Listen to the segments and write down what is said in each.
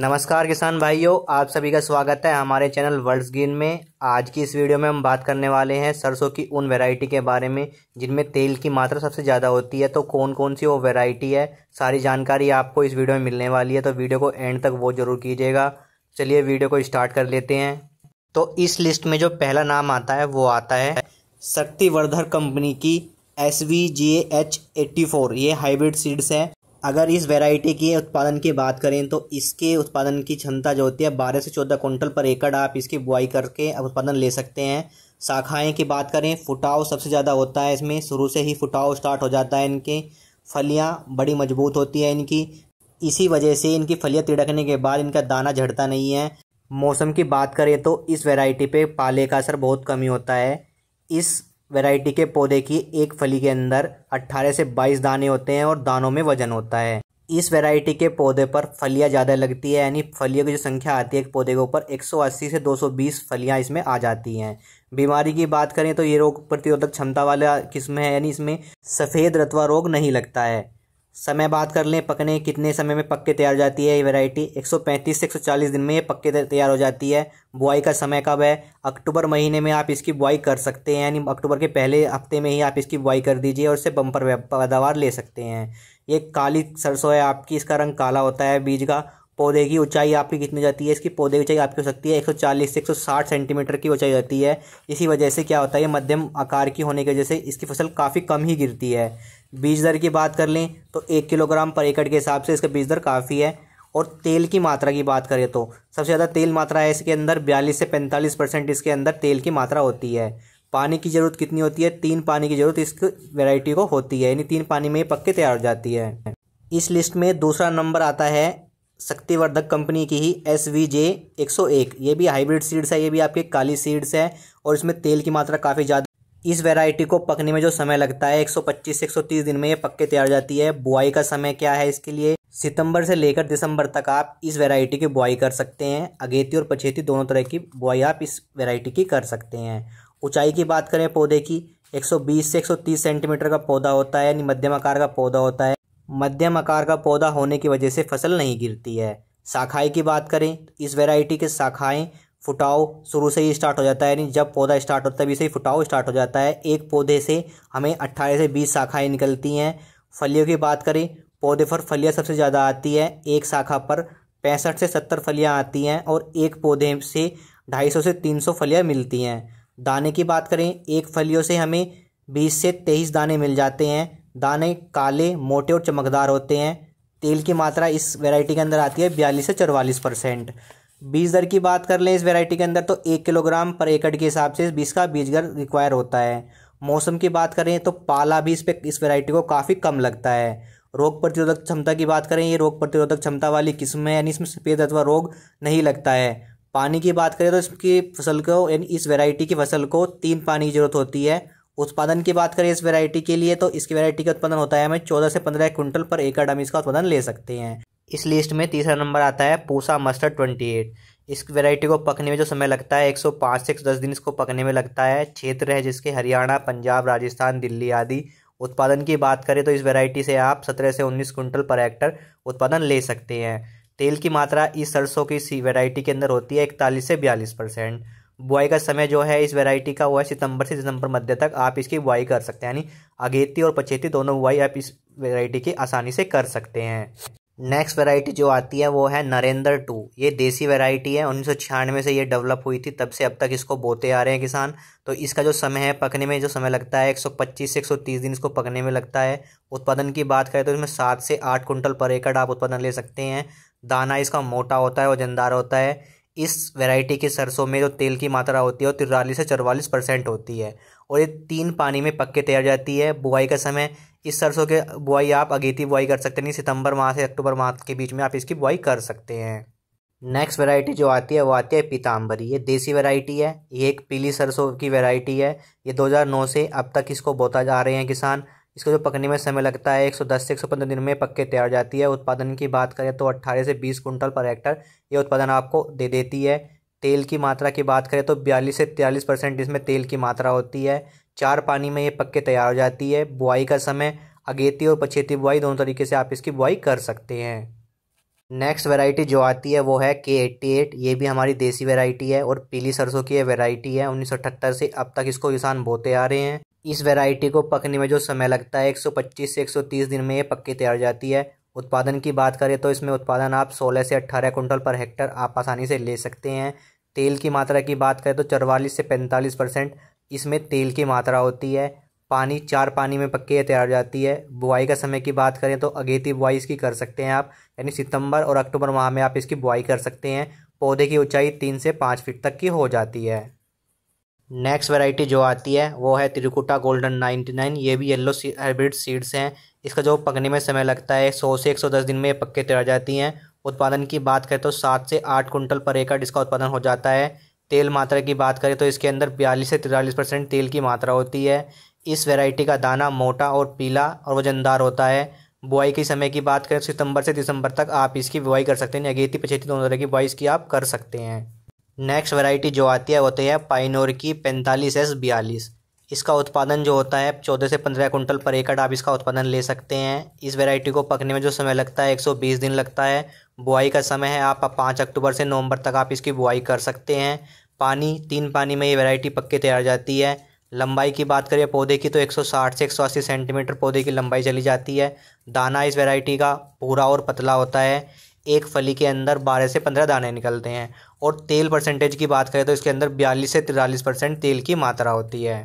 नमस्कार किसान भाइयों आप सभी का स्वागत है हमारे चैनल वर्ल्ड्स गेन में आज की इस वीडियो में हम बात करने वाले हैं सरसों की उन वैरायटी के बारे में जिनमें तेल की मात्रा सबसे ज़्यादा होती है तो कौन कौन सी वो वैरायटी है सारी जानकारी आपको इस वीडियो में मिलने वाली है तो वीडियो को एंड तक वो जरूर कीजिएगा चलिए वीडियो को स्टार्ट कर लेते हैं तो इस लिस्ट में जो पहला नाम आता है वो आता है शक्तिवर्धर कंपनी की S V G H eighty four ये हाइब्रिड सीड्स है अगर इस वैरायटी के उत्पादन की बात करें तो इसके उत्पादन की क्षमता जो होती है बारह से चौदह कुंटल पर एकड़ आप इसकी बुआई करके उत्पादन ले सकते हैं शाखाएँ की बात करें फुटाव सबसे ज़्यादा होता है इसमें शुरू से ही फुटाव स्टार्ट हो जाता है इनके फलियाँ बड़ी मजबूत होती है इनकी इसी वजह से इनकी फलियाँ तिड़कने के बाद इनका दाना झड़ता नहीं है मौसम की बात करें तो इस वैरायटी पे पाले का असर बहुत कम ही होता है इस वैरायटी के पौधे की एक फली के अंदर 18 से 22 दाने होते हैं और दानों में वजन होता है इस वैरायटी के पौधे पर फलियाँ ज़्यादा लगती है यानी फलियों की जो संख्या आती है एक पौधे के ऊपर 180 से 220 फलियां इसमें आ जाती हैं बीमारी की बात करें तो ये रोग प्रतिरोधक क्षमता वाला किस्म है यानी इसमें सफ़ेद रतवा रोग नहीं लगता है समय बात कर लें पकने कितने समय में पक के तैयार हो जाती है ये वैरायटी 135 से 140 दिन में ये पक के तैयार हो जाती है बुआई का समय कब है अक्टूबर महीने में आप इसकी बुआई कर सकते हैं यानी अक्टूबर के पहले हफ्ते में ही आप इसकी बुआई कर दीजिए और इससे बम्पर पैदावार ले सकते हैं ये काली सरसों है आपकी इसका रंग काला होता है बीज का पौधे की ऊंचाई आपकी कितनी जाती है इसकी पौधे की ऊंचाई आपकी हो सकती है 140 से 160 सेंटीमीटर की ऊंचाई जाती है इसी वजह से क्या होता है मध्यम आकार की होने की वजह से इसकी फसल काफ़ी कम ही गिरती है बीज दर की बात कर लें तो एक किलोग्राम पर एकड़ के हिसाब से इसका बीज दर काफ़ी है और तेल की मात्रा की बात करें तो सबसे ज़्यादा तेल मात्रा है इसके अंदर बयालीस से पैंतालीस परसेंट इसके अंदर तेल की मात्रा होती है पानी की ज़रूरत कितनी होती है तीन पानी की ज़रूरत इस वेराइटी को होती है यानी तीन पानी में पक के तैयार हो जाती है इस लिस्ट में दूसरा नंबर आता है शक्तिवर्धक कंपनी की ही एस वी जे एक सौ एक ये भी हाइब्रिड सीड्स है ये भी आपके काली सीड्स है और इसमें तेल की मात्रा काफ़ी ज़्यादा इस वैरायटी को पकने में जो समय लगता है 125 से 130 दिन में ये पक्के तैयार जाती है बुआई का समय क्या है इसके लिए सितंबर से लेकर दिसंबर तक आप इस वेरायटी की बुआई कर सकते हैं अगेती और पछेती दोनों तरह की बुआई आप इस वेरायटी की कर सकते हैं ऊंचाई की बात करें पौधे की 120 से 130 सेंटीमीटर का पौधा होता है यानी मध्यम आकार का पौधा होता है मध्यम आकार का पौधा होने की वजह से फसल नहीं गिरती है शाखाई की बात करें इस वेराइटी के शाखाएँ फुटाव शुरू से ही स्टार्ट हो जाता है यानी जब पौधा स्टार्ट होता है तभी से ही फुटाव स्टार्ट हो जाता है एक पौधे से हमें अट्ठारह से बीस शाखाएँ निकलती हैं फलियों की बात करें पौधे पर फलियाँ सबसे ज़्यादा आती है एक शाखा पर पैंसठ से सत्तर फलियाँ आती हैं और एक पौधे से ढाई सौ से तीन सौ फलियाँ मिलती हैं दाने की बात करें एक फलियों से हमें बीस से तेईस दाने मिल जाते हैं दाने काले मोटे और चमकदार होते हैं तेल की मात्रा इस वेराइटी के अंदर आती है बयालीस से चौवालीस परसेंट बीज दर की बात कर लें इस वेराइटी के अंदर तो एक किलोग्राम पर एकड़ के हिसाब से इस बीज का बीज दर रिक्वायर होता है मौसम की बात करें तो पाला भी इस पे इस वेराइटी को काफ़ी कम लगता है रोग प्रतिरोधक क्षमता की बात करें ये रोग प्रतिरोधक क्षमता वाली किस्म है यानी इसमें सफ़ेद अथवा रोग नहीं लगता है पानी की बात करें तो इसकी फसल को यानी इस वेराइटी की फसल को तीन पानी की जरूरत होती है उत्पादन की बात करें इस वैरायटी के लिए तो इसकी वैरायटी का उत्पादन होता है हमें चौदह से पंद्रह क्विंटल पर एकड़ हम इसका उत्पादन ले सकते हैं इस लिस्ट में तीसरा नंबर आता है पूसा मस्टर्ड ट्वेंटी एट इस वैरायटी को पकने में जो समय लगता है 105 से 110 दिन इसको पकने में लगता है क्षेत्र है जिसके हरियाणा पंजाब राजस्थान दिल्ली आदि उत्पादन की बात करें तो इस वैरायटी से आप सत्रह से उन्नीस कुंटल पर हेक्टर उत्पादन ले सकते हैं तेल की मात्रा इस सरसों की सी वैरायटी के अंदर होती है इकतालीस से बयालीस परसेंट बुआई का समय जो है इस वैरायटी का वो है सितंबर से दिसंबर मध्य तक आप इसकी बुआई कर सकते हैं यानी अगेती और पचेती दोनों बुआई आप इस वैरायटी की आसानी से कर सकते हैं नेक्स्ट वैरायटी जो आती है वो है नरेंद्र टू ये देसी वैरायटी है उन्नीस से ये डेवलप हुई थी तब से अब तक इसको बोते आ रहे हैं किसान तो इसका जो समय है पकने में जो समय लगता है 125 से 130 दिन इसको पकने में लगता है उत्पादन की बात करें तो इसमें सात से आठ कुंटल पर एकड़ आप उत्पादन ले सकते हैं दाना इसका मोटा होता है वजनदार होता है इस वैरायटी के सरसों में जो तेल की मात्रा होती है वो तिरालीस से चौवालीस परसेंट होती है और ये तीन पानी में पक के तैयार जाती है बुआई का समय इस सरसों के बुआई आप अगेती बुआई कर सकते हैं सितंबर माह से अक्टूबर माह के बीच में आप इसकी बुआई कर सकते हैं नेक्स्ट वैरायटी जो आती है वो आती है पीताम्बरी ये देसी वैरायटी है ये एक पीली सरसों की वैरायटी है ये 2009 से अब तक इसको बोता जा रहे हैं किसान इसको जो पकने में समय लगता है 110 से 115 दिन में पक्के तैयार जाती है उत्पादन की बात करें तो 18 से 20 कुंटल पर हेक्टर ये उत्पादन आपको दे देती है तेल की मात्रा की बात करें तो बयालीस से तिरालीस परसेंट इसमें तेल की मात्रा होती है चार पानी में ये पक्के तैयार हो जाती है बुआई का समय अगेती और पछेती बुआई दोनों तरीके से आप इसकी बुआई कर सकते हैं नेक्स्ट वेराइटी जो आती है वो है के एट्टी एट ये भी हमारी देसी वेराइटी है और पीली सरसों की ये वेराइटी है उन्नीस से अब तक इसको किसान बोते आ रहे हैं इस वैरायटी को पकने में जो समय लगता है 125 से 130 दिन में ये पक्की तैयार हो जाती है उत्पादन की बात करें तो इसमें उत्पादन आप 16 से 18 कुंटल पर हेक्टर आप आसानी से ले सकते हैं तेल की मात्रा की बात करें तो चौवालीस से पैंतालीस परसेंट इसमें तेल की मात्रा होती है पानी चार पानी में पक्के तैयार हो जाती है बुआई का समय की बात करें तो अगेती बुआई इसकी कर सकते हैं आप यानी सितंबर और अक्टूबर माह में आप इसकी बुआई कर सकते हैं पौधे की ऊंचाई तीन से पाँच फीट तक की हो जाती है नेक्स्ट वैरायटी जो आती है वो है त्रिकुटा गोल्डन नाइन्टी नाइन ये भी येलो हाइब्रिड सीड्स हैं इसका जो पकने में समय लगता है सौ से एक सौ दस दिन में पक्के तैयार जाती हैं उत्पादन की बात करें तो सात से आठ कुंटल पर एकड़ इसका उत्पादन हो जाता है तेल मात्रा की बात करें तो इसके अंदर बयालीस से तिरालीस परसेंट तेल की मात्रा होती है इस वेराइटी का दाना मोटा और पीला और वजनदार होता है बुआई के समय की बात करें तो सितंबर से दिसंबर तक आप इसकी बुआई कर सकते हैं अगेती पछेती दोनों तरह की बुआई इसकी आप कर सकते हैं नेक्स्ट वैरायटी जो आती है वो तो है पाइनोर की पैंतालीस एस बयालीस इसका उत्पादन जो होता है चौदह से पंद्रह कुंटल पर एकड़ आप इसका उत्पादन ले सकते हैं इस वैरायटी को पकने में जो समय लगता है एक सौ बीस दिन लगता है बुआई का समय है आप पाँच अक्टूबर से नवंबर तक आप इसकी बुआई कर सकते हैं पानी तीन पानी में ये वैरायटी पक के तैयार जाती है लंबाई की बात करें पौधे की तो 160 से 180 सेंटीमीटर पौधे की लंबाई चली जाती है दाना इस वैरायटी का पूरा और पतला होता है एक फली के अंदर 12 से 15 दाने निकलते हैं और तेल परसेंटेज की बात करें तो इसके अंदर बयालीस से तिरालीस परसेंट तेल की मात्रा होती है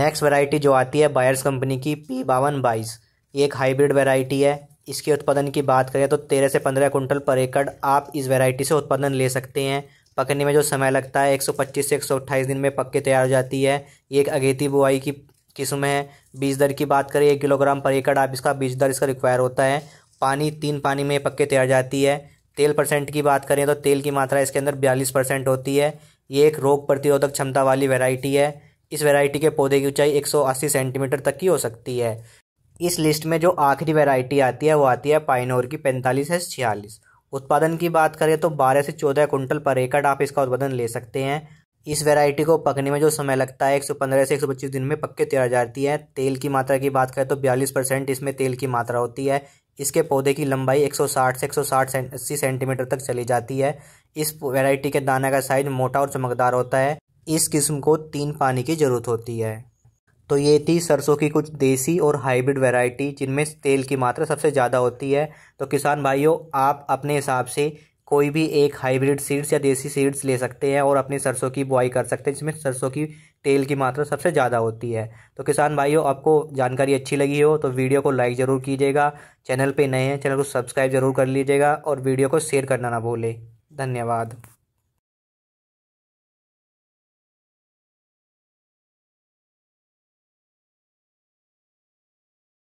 नेक्स्ट वैरायटी जो आती है बायर्स कंपनी की पी बावन बाईस एक हाइब्रिड वैरायटी है इसके उत्पादन की बात करें तो तेरह से पंद्रह कुंटल पर एकड़ आप इस वैरायटी से उत्पादन ले सकते हैं पकने में जो समय लगता है 125 से 128 दिन में पक के तैयार हो जाती है ये एक अगेती बुआई की किस्म है बीज दर की बात करें एक किलोग्राम पर एकड़ आप इसका बीज दर इसका रिक्वायर होता है पानी तीन पानी में पक के तैयार जाती है तेल परसेंट की बात करें तो तेल की मात्रा इसके अंदर बयालीस परसेंट होती है ये एक रोग प्रतिरोधक क्षमता वाली वेराइटी है इस वेराइटी के पौधे की ऊंचाई 180 सेंटीमीटर तक की हो सकती है इस लिस्ट में जो आखिरी वेराइटी आती है वो आती है पाइनोर की पैंतालीस है छियालीस उत्पादन की बात करें तो बारह से चौदह कुंटल पर एकड़ आप इसका उत्पादन ले सकते हैं इस वेरायटी को पकने में जो समय लगता है एक से एक दिन में पक्के तैयार जाती है तेल की मात्रा की बात करें तो बयालीस परसेंट इसमें तेल की मात्रा होती है इसके पौधे की लंबाई 160 से 160 अस्सी सेंटीमीटर तक चली जाती है इस वैरायटी के दाना का साइज मोटा और चमकदार होता है इस किस्म को तीन पानी की ज़रूरत होती है तो ये थी सरसों की कुछ देसी और हाइब्रिड वैरायटी जिनमें तेल की मात्रा सबसे ज़्यादा होती है तो किसान भाइयों आप अपने हिसाब से कोई भी एक हाइब्रिड सीड्स या देसी सीड्स ले सकते हैं और अपनी सरसों की बुआई कर सकते हैं जिसमें सरसों की तेल की मात्रा सबसे ज़्यादा होती है तो किसान भाइयों आपको जानकारी अच्छी लगी हो तो वीडियो को लाइक ज़रूर कीजिएगा चैनल पे नए हैं चैनल को सब्सक्राइब ज़रूर कर लीजिएगा और वीडियो को शेयर करना ना भूलें धन्यवाद